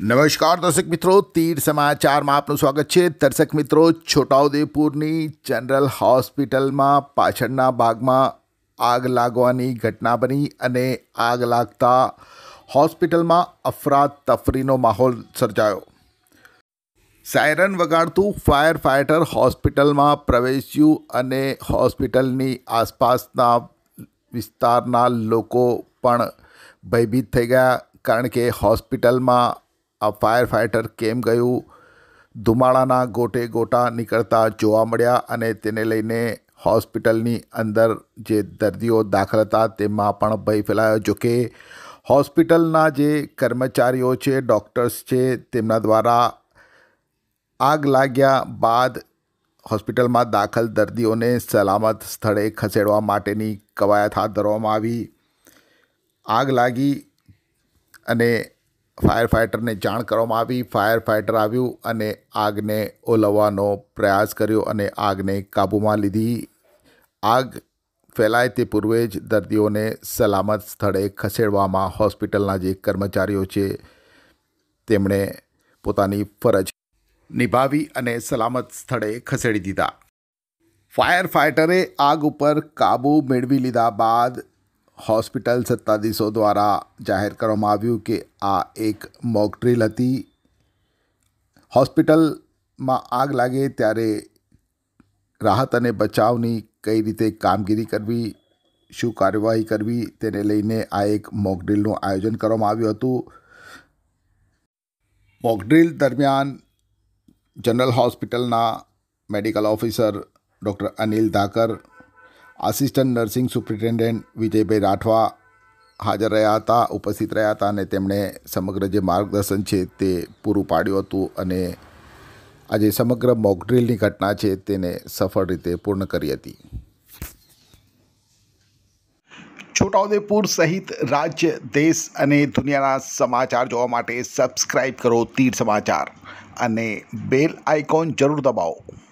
નમસ્કાર દર્શક મિત્રો તીર સમાચારમાં આપનું સ્વાગત છે દર્શક મિત્રો છોટાઉદેપુરની જનરલ હોસ્પિટલમાં પાછળના ભાગમાં આગ લાગવાની ઘટના બની અને આગ લાગતા હોસ્પિટલમાં અફરાતફરીનો માહોલ સર્જાયો સાયરન વગાડતું ફાયર ફાઇટર હોસ્પિટલમાં પ્રવેશ્યું અને હોસ્પિટલની આસપાસના વિસ્તારના લોકો પણ ભયભીત થઈ ગયા કારણ કે હોસ્પિટલમાં આ ફાયર ફાઇટર કેમ ગયું ધુમાડાના ગોટે ગોટા નીકળતા જોવા મળ્યા અને તેને લઈને હોસ્પિટલની અંદર જે દર્દીઓ દાખલ હતા તેમાં પણ ભય ફેલાયો જોકે હોસ્પિટલના જે કર્મચારીઓ છે ડૉક્ટર્સ છે તેમના દ્વારા આગ લાગ્યા બાદ હોસ્પિટલમાં દાખલ દર્દીઓને સલામત સ્થળે ખસેડવા માટેની કવાયત હાથ ધરવામાં આવી આગ લાગી અને ફાયર ફાઇટરને જાણ કરવામાં આવી ફાયર ફાઇટર આવ્યું અને આગને ઓલવવાનો પ્રયાસ કર્યો અને આગને કાબૂમાં લીધી આગ ફેલાય તે પૂર્વે જ દર્દીઓને સલામત સ્થળે ખસેડવામાં હોસ્પિટલના જે કર્મચારીઓ છે તેમણે પોતાની ફરજ નિભાવી અને સલામત સ્થળે ખસેડી દીધા ફાયર ફાઇટરે આગ ઉપર કાબૂ મેળવી લીધા બાદ હોસ્પિટલ સત્તાધીશો દ્વારા જાહેર કરવામાં આવ્યું કે આ એક મોક હતી હોસ્પિટલમાં આગ લાગે ત્યારે રાહત અને બચાવની કઈ રીતે કામગીરી કરવી શું કાર્યવાહી કરવી તેને લઈને આ એક મોક આયોજન કરવામાં આવ્યું હતું મોક દરમિયાન જનરલ હોસ્પિટલના medical officer doctor Anil Dhakar assistant nursing superintendent Vijaybhai Rathwa હાજર રહ્યા હતા ઉપસ્થિત રહ્યા હતા અને તેમણે સમગ્ર જે માર્ગદર્શન છે તે પૂરું પાડ્યું હતું અને આજે સમગ્ર મોકડ્રીલની ઘટના છે તેને સફળ રીતે પૂર્ણ કરી હતી છોટાઉદેપુર સહિત રાજ્ય દેશ અને દુનિયાના સમાચાર જોવા માટે સબસ્ક્રાઈબ કરો તીર સમાચાર અને બેલ આઇકોન જરૂર દબાવો